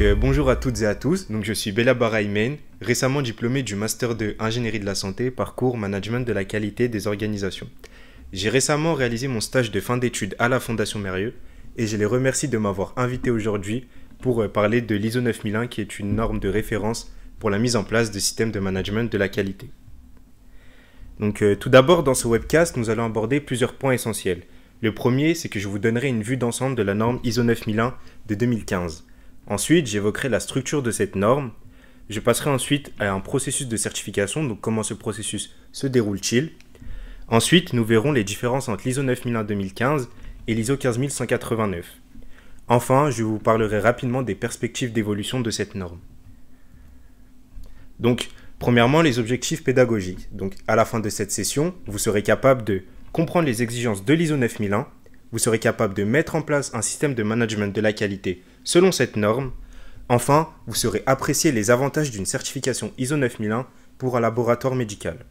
Euh, bonjour à toutes et à tous, donc je suis Bella Baraimen, récemment diplômée du Master de Ingénierie de la Santé, parcours Management de la Qualité des Organisations. J'ai récemment réalisé mon stage de fin d'études à la Fondation Mérieux et je les remercie de m'avoir invité aujourd'hui pour euh, parler de l'ISO 9001 qui est une norme de référence pour la mise en place de systèmes de management de la qualité. Donc euh, tout d'abord dans ce webcast nous allons aborder plusieurs points essentiels. Le premier c'est que je vous donnerai une vue d'ensemble de la norme ISO 9001 de 2015. Ensuite, j'évoquerai la structure de cette norme. Je passerai ensuite à un processus de certification, donc comment ce processus se déroule-t-il. Ensuite, nous verrons les différences entre l'ISO 9001-2015 et l'ISO 15189. Enfin, je vous parlerai rapidement des perspectives d'évolution de cette norme. Donc, premièrement, les objectifs pédagogiques. Donc, à la fin de cette session, vous serez capable de comprendre les exigences de l'ISO 9001, vous serez capable de mettre en place un système de management de la qualité selon cette norme. Enfin, vous serez apprécié les avantages d'une certification ISO 9001 pour un laboratoire médical.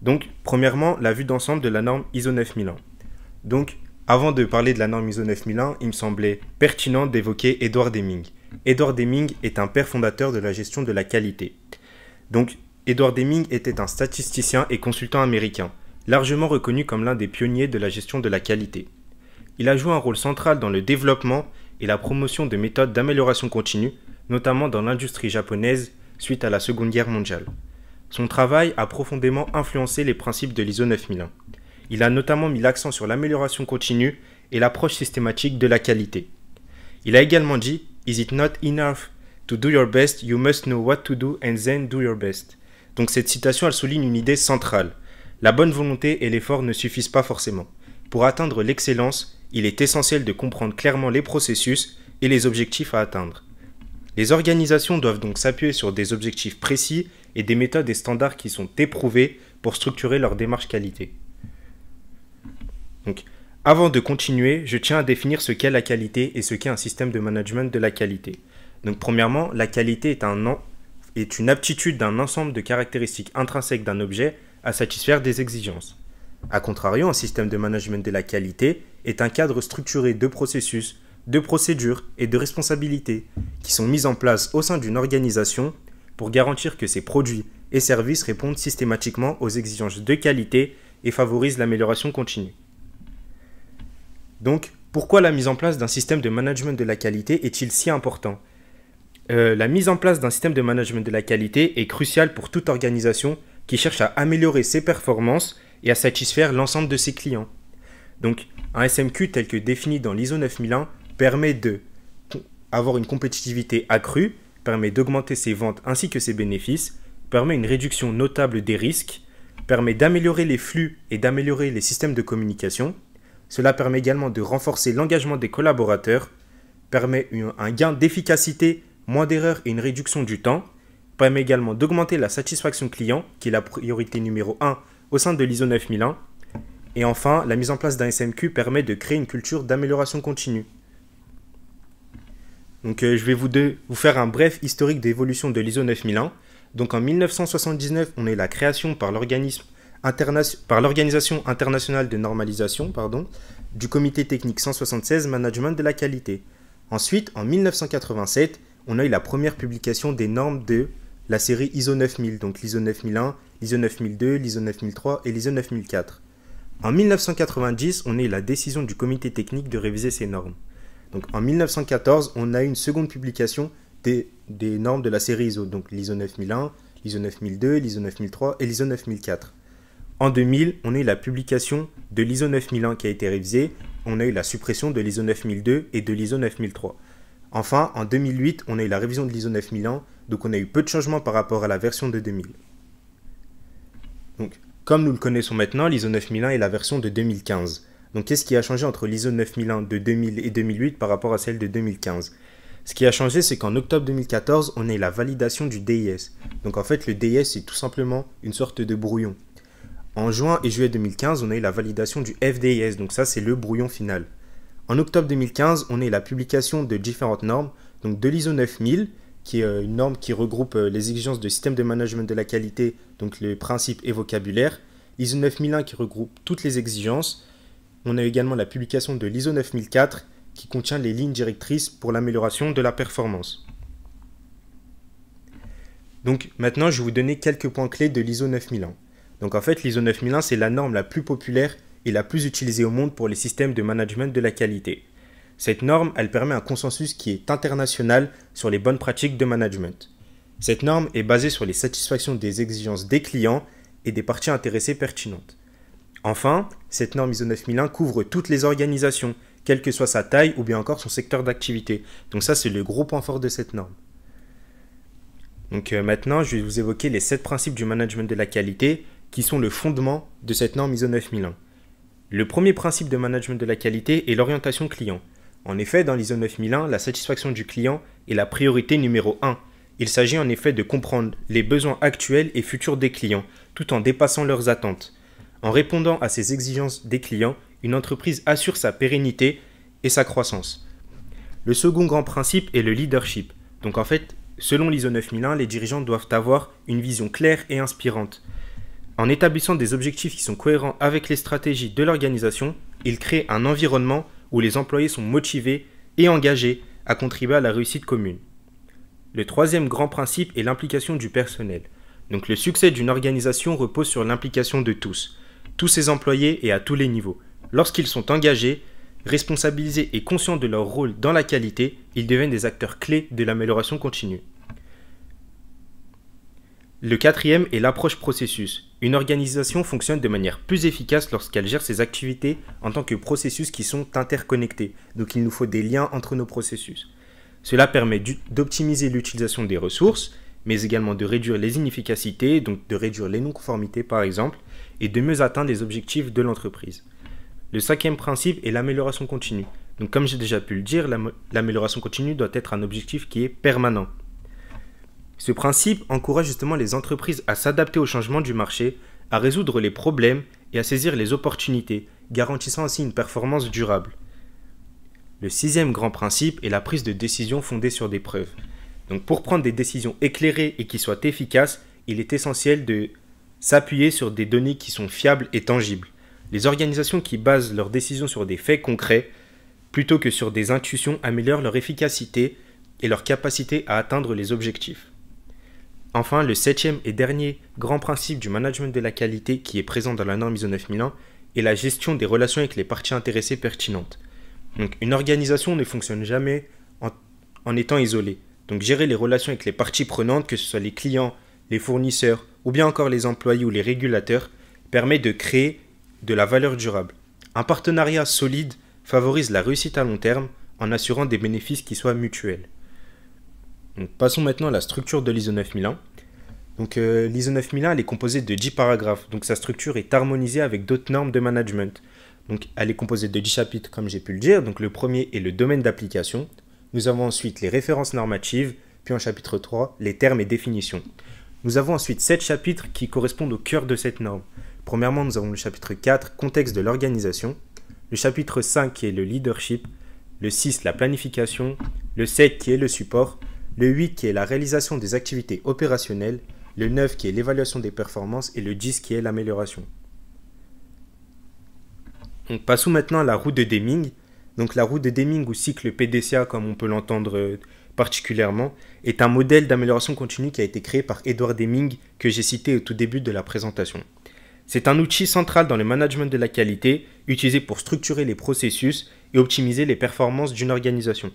Donc, premièrement, la vue d'ensemble de la norme ISO 9001. Donc, avant de parler de la norme ISO 9001, il me semblait pertinent d'évoquer Edward Deming. Edward Deming est un père fondateur de la gestion de la qualité. Donc, Edward Deming était un statisticien et consultant américain largement reconnu comme l'un des pionniers de la gestion de la qualité. Il a joué un rôle central dans le développement et la promotion de méthodes d'amélioration continue, notamment dans l'industrie japonaise suite à la Seconde Guerre mondiale. Son travail a profondément influencé les principes de l'ISO 9001. Il a notamment mis l'accent sur l'amélioration continue et l'approche systématique de la qualité. Il a également dit Is it not enough to do your best, you must know what to do and then do your best. Donc cette citation, elle souligne une idée centrale la bonne volonté et l'effort ne suffisent pas forcément. Pour atteindre l'excellence, il est essentiel de comprendre clairement les processus et les objectifs à atteindre. Les organisations doivent donc s'appuyer sur des objectifs précis et des méthodes et standards qui sont éprouvés pour structurer leur démarche qualité. avant de continuer, je tiens à définir ce qu'est la qualité et ce qu'est un système de management de la qualité. Donc premièrement, la qualité est, un, est une aptitude d'un ensemble de caractéristiques intrinsèques d'un objet à satisfaire des exigences. A contrario, un système de management de la qualité est un cadre structuré de processus, de procédures et de responsabilités qui sont mises en place au sein d'une organisation pour garantir que ses produits et services répondent systématiquement aux exigences de qualité et favorisent l'amélioration continue. Donc, pourquoi la mise en place d'un système de management de la qualité est-il si important euh, La mise en place d'un système de management de la qualité est cruciale pour toute organisation qui cherche à améliorer ses performances et à satisfaire l'ensemble de ses clients. Donc, un SMQ tel que défini dans l'ISO 9001 permet de avoir une compétitivité accrue, permet d'augmenter ses ventes ainsi que ses bénéfices, permet une réduction notable des risques, permet d'améliorer les flux et d'améliorer les systèmes de communication. Cela permet également de renforcer l'engagement des collaborateurs, permet un gain d'efficacité, moins d'erreurs et une réduction du temps, permet également d'augmenter la satisfaction client, qui est la priorité numéro 1 au sein de l'ISO 9001. Et enfin, la mise en place d'un SMQ permet de créer une culture d'amélioration continue. Donc euh, je vais vous, vous, faire un bref historique d'évolution de l'ISO 9001. Donc en 1979, on est la création par l'organisme l'Organisation internationale de normalisation pardon, du comité technique 176 Management de la qualité. Ensuite, en 1987, on a eu la première publication des normes de la série ISO 9000, donc l'ISO 9001, l'ISO 9002, l'ISO 9003 et l'ISO 9004. En 1990, on a eu la décision du comité technique de réviser ces normes. Donc en 1914, on a eu une seconde publication des, des normes de la série ISO, donc l'ISO 9001, l'ISO 9002, l'ISO 9003 et l'ISO 9004. En 2000, on a eu la publication de l'ISO 9001 qui a été révisée, on a eu la suppression de l'ISO 9002 et de l'ISO 9003. Enfin, en 2008, on a eu la révision de l'ISO 9001, donc on a eu peu de changements par rapport à la version de 2000. Donc, comme nous le connaissons maintenant, l'ISO 9001 est la version de 2015. Donc qu'est-ce qui a changé entre l'ISO 9001 de 2000 et 2008 par rapport à celle de 2015 Ce qui a changé, c'est qu'en octobre 2014, on a eu la validation du DIS. Donc en fait, le DIS, c'est tout simplement une sorte de brouillon. En juin et juillet 2015, on a eu la validation du FDIS, donc ça c'est le brouillon final. En octobre 2015, on est la publication de différentes normes, donc de l'ISO 9000, qui est euh, une norme qui regroupe euh, les exigences de système de management de la qualité, donc les principes et vocabulaire, ISO 9001 qui regroupe toutes les exigences, on a également la publication de l'ISO 9004 qui contient les lignes directrices pour l'amélioration de la performance. Donc maintenant, je vais vous donner quelques points clés de l'ISO 9001. Donc en fait, l'ISO 9001, c'est la norme la plus populaire et la plus utilisée au monde pour les systèmes de management de la qualité. Cette norme, elle permet un consensus qui est international sur les bonnes pratiques de management. Cette norme est basée sur les satisfactions des exigences des clients et des parties intéressées pertinentes. Enfin, cette norme ISO 9001 couvre toutes les organisations, quelle que soit sa taille ou bien encore son secteur d'activité. Donc ça, c'est le gros point fort de cette norme. Donc euh, maintenant, je vais vous évoquer les 7 principes du management de la qualité qui sont le fondement de cette norme ISO 9001. Le premier principe de management de la qualité est l'orientation client. En effet, dans l'ISO 9001, la satisfaction du client est la priorité numéro 1. Il s'agit en effet de comprendre les besoins actuels et futurs des clients, tout en dépassant leurs attentes. En répondant à ces exigences des clients, une entreprise assure sa pérennité et sa croissance. Le second grand principe est le leadership. Donc en fait, selon l'ISO 9001, les dirigeants doivent avoir une vision claire et inspirante. En établissant des objectifs qui sont cohérents avec les stratégies de l'organisation, il crée un environnement où les employés sont motivés et engagés à contribuer à la réussite commune. Le troisième grand principe est l'implication du personnel. Donc le succès d'une organisation repose sur l'implication de tous, tous ses employés et à tous les niveaux. Lorsqu'ils sont engagés, responsabilisés et conscients de leur rôle dans la qualité, ils deviennent des acteurs clés de l'amélioration continue. Le quatrième est l'approche processus. Une organisation fonctionne de manière plus efficace lorsqu'elle gère ses activités en tant que processus qui sont interconnectés, donc il nous faut des liens entre nos processus. Cela permet d'optimiser l'utilisation des ressources, mais également de réduire les inefficacités, donc de réduire les non-conformités par exemple, et de mieux atteindre les objectifs de l'entreprise. Le cinquième principe est l'amélioration continue. Donc comme j'ai déjà pu le dire, l'amélioration continue doit être un objectif qui est permanent, ce principe encourage justement les entreprises à s'adapter au changement du marché, à résoudre les problèmes et à saisir les opportunités, garantissant ainsi une performance durable. Le sixième grand principe est la prise de décision fondée sur des preuves. Donc pour prendre des décisions éclairées et qui soient efficaces, il est essentiel de s'appuyer sur des données qui sont fiables et tangibles. Les organisations qui basent leurs décisions sur des faits concrets plutôt que sur des intuitions améliorent leur efficacité et leur capacité à atteindre les objectifs. Enfin, le septième et dernier grand principe du management de la qualité qui est présent dans la norme ISO 9001 est la gestion des relations avec les parties intéressées pertinentes. Donc une organisation ne fonctionne jamais en, étant isolée. Donc gérer les relations avec les parties prenantes, que ce soit les clients, les fournisseurs ou bien encore les employés ou les régulateurs, permet de créer de la valeur durable. Un partenariat solide favorise la réussite à long terme en assurant des bénéfices qui soient mutuels passons maintenant à la structure de l'ISO 9001. Donc euh, l'ISO 9001, est composée de 10 paragraphes, donc sa structure est harmonisée avec d'autres normes de management. Donc elle est composée de 10 chapitres, comme j'ai pu le dire. Donc le premier est le domaine d'application. Nous avons ensuite les références normatives, puis en chapitre 3, les termes et définitions. Nous avons ensuite 7 chapitres qui correspondent au cœur de cette norme. Premièrement, nous avons le chapitre 4, contexte de l'organisation, le chapitre 5 qui est le leadership, le 6, la planification, le 7 qui est le support, le 8 qui est la réalisation des activités opérationnelles, le 9 qui est l'évaluation des performances et le 10 qui est l'amélioration. passons maintenant à la roue de Deming. Donc la roue de Deming ou cycle PDCA comme on peut l'entendre euh, particulièrement est un modèle d'amélioration continue qui a été créé par Edward Deming que j'ai cité au tout début de la présentation. C'est un outil central dans le management de la qualité utilisé pour structurer les processus et optimiser les performances d'une organisation.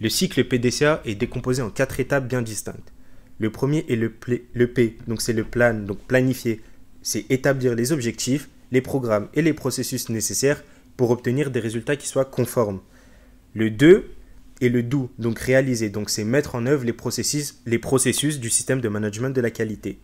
Le cycle PDCA est décomposé en quatre étapes bien distinctes. Le premier est le, P, donc c'est le plan, donc planifier. C'est établir les objectifs, les programmes et les processus nécessaires pour obtenir des résultats qui soient conformes. Le 2 est le do, donc réaliser, donc c'est mettre en œuvre les processus, les processus du système de management de la qualité.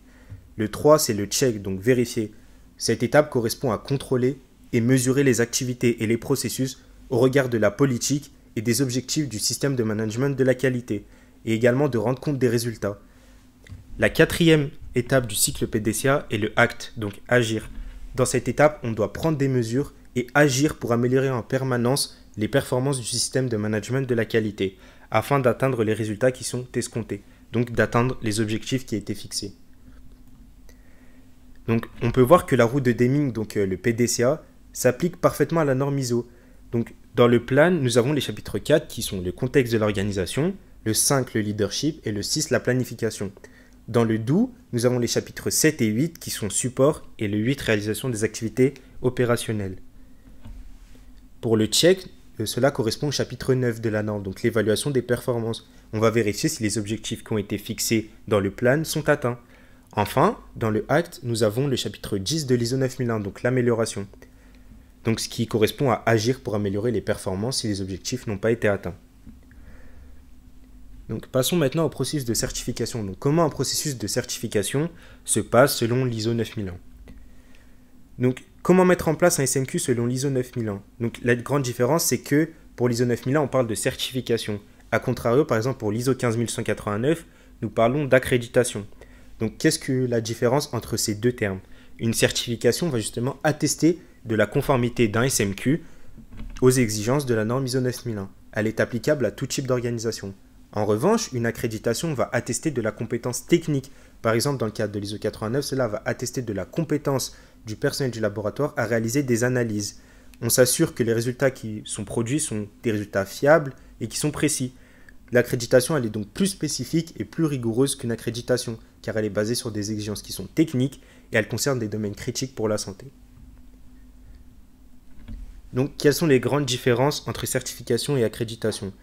Le 3, c'est le check, donc vérifier. Cette étape correspond à contrôler et mesurer les activités et les processus au regard de la politique et des objectifs du système de management de la qualité, et également de rendre compte des résultats. La quatrième étape du cycle PDCA est le acte, donc agir. Dans cette étape, on doit prendre des mesures et agir pour améliorer en permanence les performances du système de management de la qualité, afin d'atteindre les résultats qui sont escomptés, donc d'atteindre les objectifs qui ont été fixés. Donc on peut voir que la roue de Deming, donc euh, le PDCA, s'applique parfaitement à la norme ISO. Donc dans le plan, nous avons les chapitres 4 qui sont le contexte de l'organisation, le 5 le leadership et le 6 la planification. Dans le dou, nous avons les chapitres 7 et 8 qui sont support et le 8 réalisation des activités opérationnelles. Pour le check, euh, cela correspond au chapitre 9 de la norme, donc l'évaluation des performances. On va vérifier si les objectifs qui ont été fixés dans le plan sont atteints. Enfin, dans le act, nous avons le chapitre 10 de l'ISO 9001, donc l'amélioration donc ce qui correspond à agir pour améliorer les performances si les objectifs n'ont pas été atteints. Donc passons maintenant au processus de certification. Donc comment un processus de certification se passe selon l'ISO 9001 Donc comment mettre en place un SMQ selon l'ISO 9001 Donc la grande différence c'est que pour l'ISO 9001 on parle de certification. A contrario par exemple pour l'ISO 15189 nous parlons d'accréditation. Donc qu'est-ce que la différence entre ces deux termes Une certification va justement attester de la conformité d'un SMQ aux exigences de la norme ISO 9001. Elle est applicable à tout type d'organisation. En revanche, une accréditation va attester de la compétence technique. Par exemple, dans le cadre de l'ISO 89, cela va attester de la compétence du personnel du laboratoire à réaliser des analyses. On s'assure que les résultats qui sont produits sont des résultats fiables et qui sont précis. L'accréditation, elle est donc plus spécifique et plus rigoureuse qu'une accréditation, car elle est basée sur des exigences qui sont techniques et elle concerne des domaines critiques pour la santé. Donc, quelles sont les grandes différences entre certification et accréditation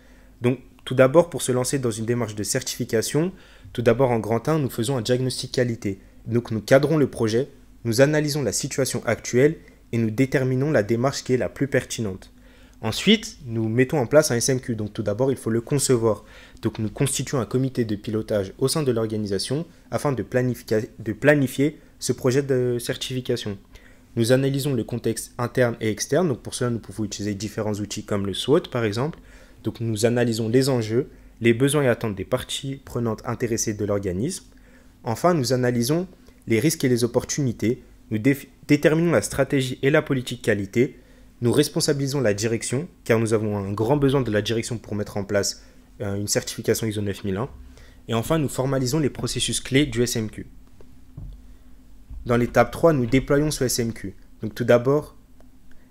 Donc, tout d'abord, pour se lancer dans une démarche de certification, tout d'abord en grand 1, nous faisons un diagnostic qualité. Donc, nous cadrons le projet, nous analysons la situation actuelle et nous déterminons la démarche qui est la plus pertinente. Ensuite, nous mettons en place un SMQ. Donc, tout d'abord, il faut le concevoir. Donc, nous constituons un comité de pilotage au sein de l'organisation afin de, de planifier ce projet de certification. Nous analysons le contexte interne et externe. Donc pour cela, nous pouvons utiliser différents outils comme le SWOT par exemple. Donc nous analysons les enjeux, les besoins et attentes des parties prenantes intéressées de l'organisme. Enfin, nous analysons les risques et les opportunités. Nous déterminons la stratégie et la politique qualité. Nous responsabilisons la direction, car nous avons un grand besoin de la direction pour mettre en place euh, une certification ISO 9001. Et enfin, nous formalisons les processus clés du SMQ. Dans l'étape 3, nous déployons ce SMQ. Donc tout d'abord,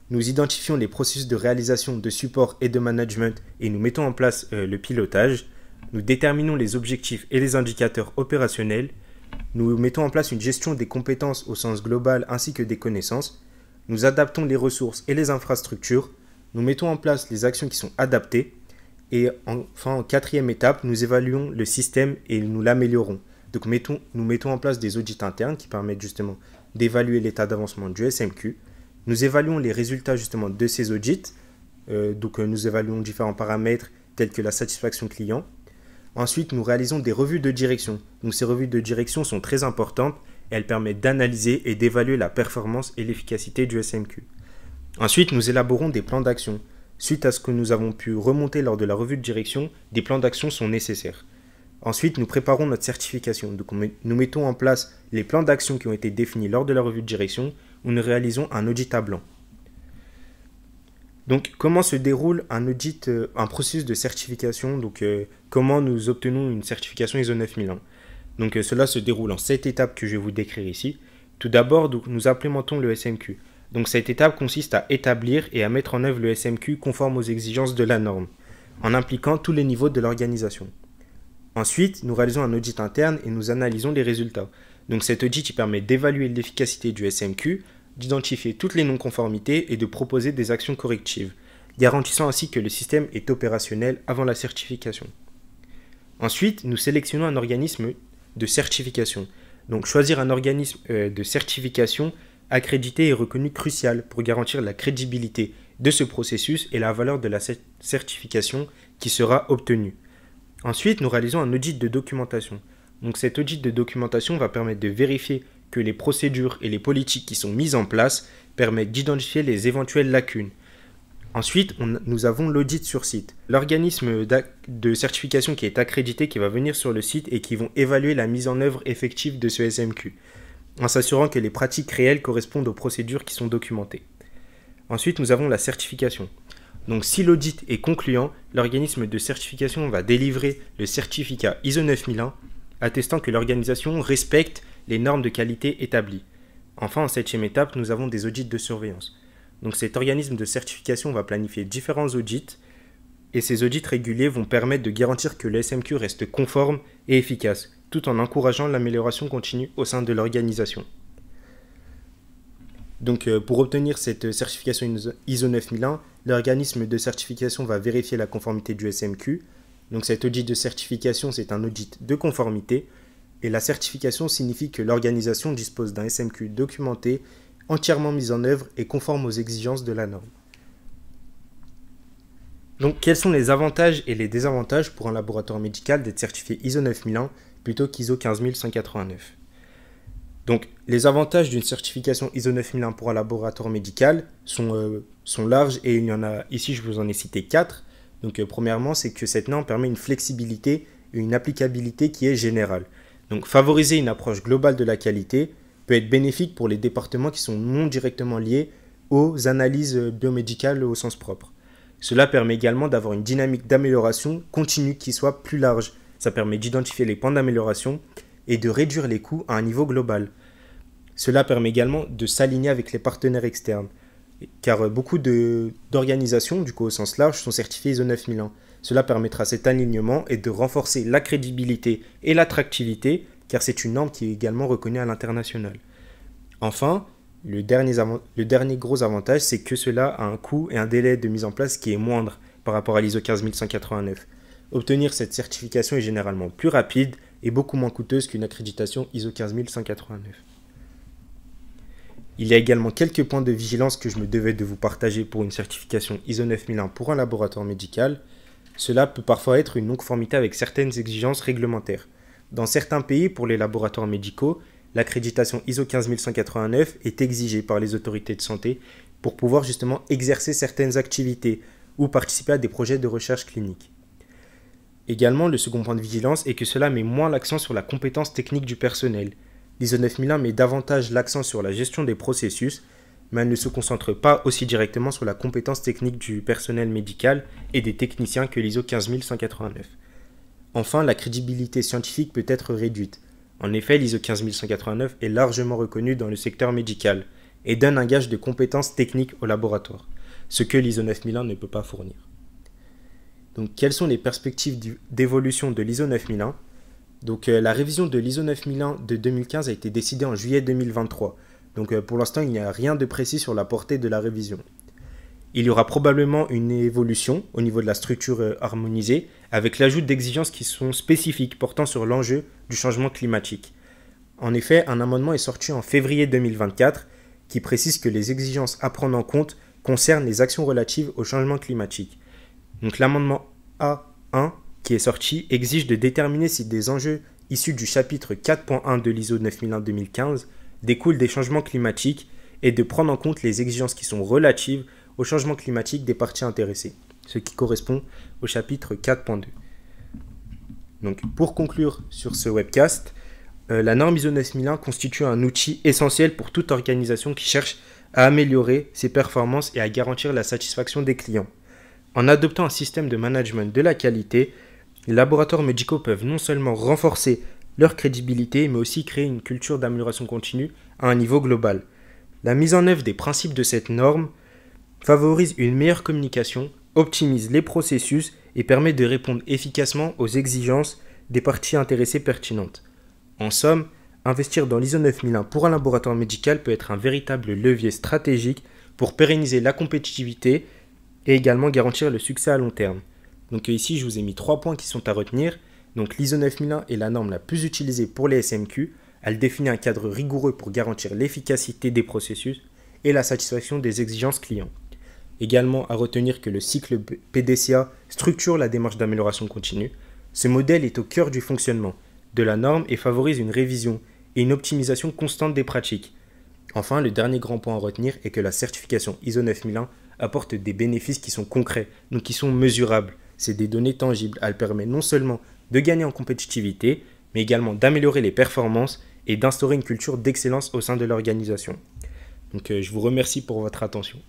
nous identifions les processus de réalisation, de support et de management et nous mettons en place euh, le pilotage. Nous déterminons les objectifs et les indicateurs opérationnels. Nous mettons en place une gestion des compétences au sens global ainsi que des connaissances. Nous adaptons les ressources et les infrastructures. Nous mettons en place les actions qui sont adaptées. Et enfin, en quatrième étape, nous évaluons le système et nous l'améliorons. Donc nous mettons en place des audits internes qui permettent justement d'évaluer l'état d'avancement du SMQ. Nous évaluons les résultats justement de ces audits. Euh, donc euh, nous évaluons différents paramètres tels que la satisfaction client. Ensuite, nous réalisons des revues de direction. Donc ces revues de direction sont très importantes. Elles permettent d'analyser et d'évaluer la performance et l'efficacité du SMQ. Ensuite, nous élaborons des plans d'action. Suite à ce que nous avons pu remonter lors de la revue de direction, des plans d'action sont nécessaires. Ensuite, nous préparons notre certification. Donc, nous mettons en place les plans d'action qui ont été définis lors de la revue de direction où nous réalisons un audit à blanc. Donc, comment se déroule un audit, euh, un processus de certification Donc, euh, comment nous obtenons une certification ISO 9001 Donc, euh, cela se déroule en sept étapes que je vais vous décrire ici. Tout d'abord, nous implémentons le SMQ. Donc, cette étape consiste à établir et à mettre en œuvre le SMQ conforme aux exigences de la norme, en impliquant tous les niveaux de l'organisation. Ensuite, nous réalisons un audit interne et nous analysons les résultats. Donc cet audit permet d'évaluer l'efficacité du SMQ, d'identifier toutes les non-conformités et de proposer des actions correctives, garantissant ainsi que le système est opérationnel avant la certification. Ensuite, nous sélectionnons un organisme de certification. Donc choisir un organisme euh, de certification accrédité et reconnu crucial pour garantir la crédibilité de ce processus et la valeur de la certification qui sera obtenue. Ensuite, nous réalisons un audit de documentation. Donc cet audit de documentation va permettre de vérifier que les procédures et les politiques qui sont mises en place permettent d'identifier les éventuelles lacunes. Ensuite, nous avons l'audit sur site. L'organisme de certification qui est accrédité, qui va venir sur le site et qui vont évaluer la mise en œuvre effective de ce SMQ, en s'assurant que les pratiques réelles correspondent aux procédures qui sont documentées. Ensuite, nous avons la certification. Donc si l'audit est concluant, l'organisme de certification va délivrer le certificat ISO 9001 attestant que l'organisation respecte les normes de qualité établies. Enfin, en septième étape, nous avons des audits de surveillance. Donc cet organisme de certification va planifier différents audits et ces audits réguliers vont permettre de garantir que le SMQ reste conforme et efficace, tout en encourageant l'amélioration continue au sein de l'organisation. Donc euh, pour obtenir cette certification ISO 9001, l'organisme de certification va vérifier la conformité du SMQ. Donc cet audit de certification, c'est un audit de conformité. Et la certification signifie que l'organisation dispose d'un SMQ documenté, entièrement mis en œuvre et conforme aux exigences de la norme. Donc quels sont les avantages et les désavantages pour un laboratoire médical d'être certifié ISO 9001 plutôt qu'ISO 15189 donc, les avantages d'une certification ISO 9001 pour un laboratoire médical euh, sont, larges et il y en a, ici je vous en ai cité quatre. Donc, euh, premièrement, c'est que cette norme permet une flexibilité et une applicabilité qui est générale. Donc, favoriser une approche globale de la qualité peut être bénéfique pour les départements qui sont non directement liés aux analyses euh, biomédicales au sens propre. Cela permet également d'avoir une dynamique d'amélioration continue qui soit plus large. Ça permet d'identifier les points d'amélioration et de réduire les coûts à un niveau global. Cela permet également de s'aligner avec les partenaires externes, car beaucoup d'organisations, du coup au sens large, sont certifiées ISO 9001. Cela permettra cet alignement et de renforcer la crédibilité et l'attractivité, car c'est une norme qui est également reconnue à l'international. Enfin, le dernier, gros avantage, c'est que cela a un coût et un délai de mise en place qui est moindre par rapport à l'ISO 15189. Obtenir cette certification est généralement plus rapide, est beaucoup moins coûteuse qu'une accréditation ISO 15189. Il y a également quelques points de vigilance que je me devais de vous partager pour une certification ISO 9001 pour un laboratoire médical. Cela peut parfois être une non-conformité avec certaines exigences réglementaires. Dans certains pays, pour les laboratoires médicaux, l'accréditation ISO 15189 est exigée par les autorités de santé pour pouvoir justement exercer certaines activités ou participer à des projets de recherche clinique. Également, le second point de vigilance est que cela met moins l'accent sur la compétence technique du personnel. L'ISO 9001 met davantage l'accent sur la gestion des processus, mais elle ne se concentre pas aussi directement sur la compétence technique du personnel médical et des techniciens que l'ISO 15189. Enfin, la crédibilité scientifique peut être réduite. En effet, l'ISO 15189 est largement reconnue dans le secteur médical et donne un gage de compétences techniques au laboratoire, ce que l'ISO 9001 ne peut pas fournir. Donc, quelles sont les perspectives d'évolution de l'ISO 9001 Donc, euh, la révision de l'ISO 9001 de 2015 a été décidée en juillet 2023. Donc, euh, pour l'instant, il n'y a rien de précis sur la portée de la révision. Il y aura probablement une évolution au niveau de la structure euh, harmonisée, avec l'ajout d'exigences qui sont spécifiques portant sur l'enjeu du changement climatique. En effet, un amendement est sorti en février 2024 qui précise que les exigences à prendre en compte concernent les actions relatives au changement climatique. Donc l'amendement A1 qui est sorti exige de déterminer si des enjeux issus du chapitre 4.1 de l'ISO 9001-2015 découlent des changements climatiques et de prendre en compte les exigences qui sont relatives au changement climatique des parties intéressées, ce qui correspond au chapitre 4.2. Donc pour conclure sur ce webcast, euh, la norme ISO 9001 constitue un outil essentiel pour toute organisation qui cherche à améliorer ses performances et à garantir la satisfaction des clients. En adoptant un système de management de la qualité, les laboratoires médicaux peuvent non seulement renforcer leur crédibilité, mais aussi créer une culture d'amélioration continue à un niveau global. La mise en œuvre des principes de cette norme favorise une meilleure communication, optimise les processus et permet de répondre efficacement aux exigences des parties intéressées pertinentes. En somme, investir dans l'ISO 9001 pour un laboratoire médical peut être un véritable levier stratégique pour pérenniser la compétitivité et également garantir le succès à long terme. Donc euh, ici, je vous ai mis trois points qui sont à retenir. Donc l'ISO 9001 est la norme la plus utilisée pour les SMQ. Elle définit un cadre rigoureux pour garantir l'efficacité des processus et la satisfaction des exigences clients. Également à retenir que le cycle PDCA structure la démarche d'amélioration continue. Ce modèle est au cœur du fonctionnement de la norme et favorise une révision et une optimisation constante des pratiques. Enfin, le dernier grand point à retenir est que la certification ISO 9001 apporte des bénéfices qui sont concrets, donc qui sont mesurables. C'est des données tangibles. Elle permet non seulement de gagner en compétitivité, mais également d'améliorer les performances et d'instaurer une culture d'excellence au sein de l'organisation. Donc euh, je vous remercie pour votre attention.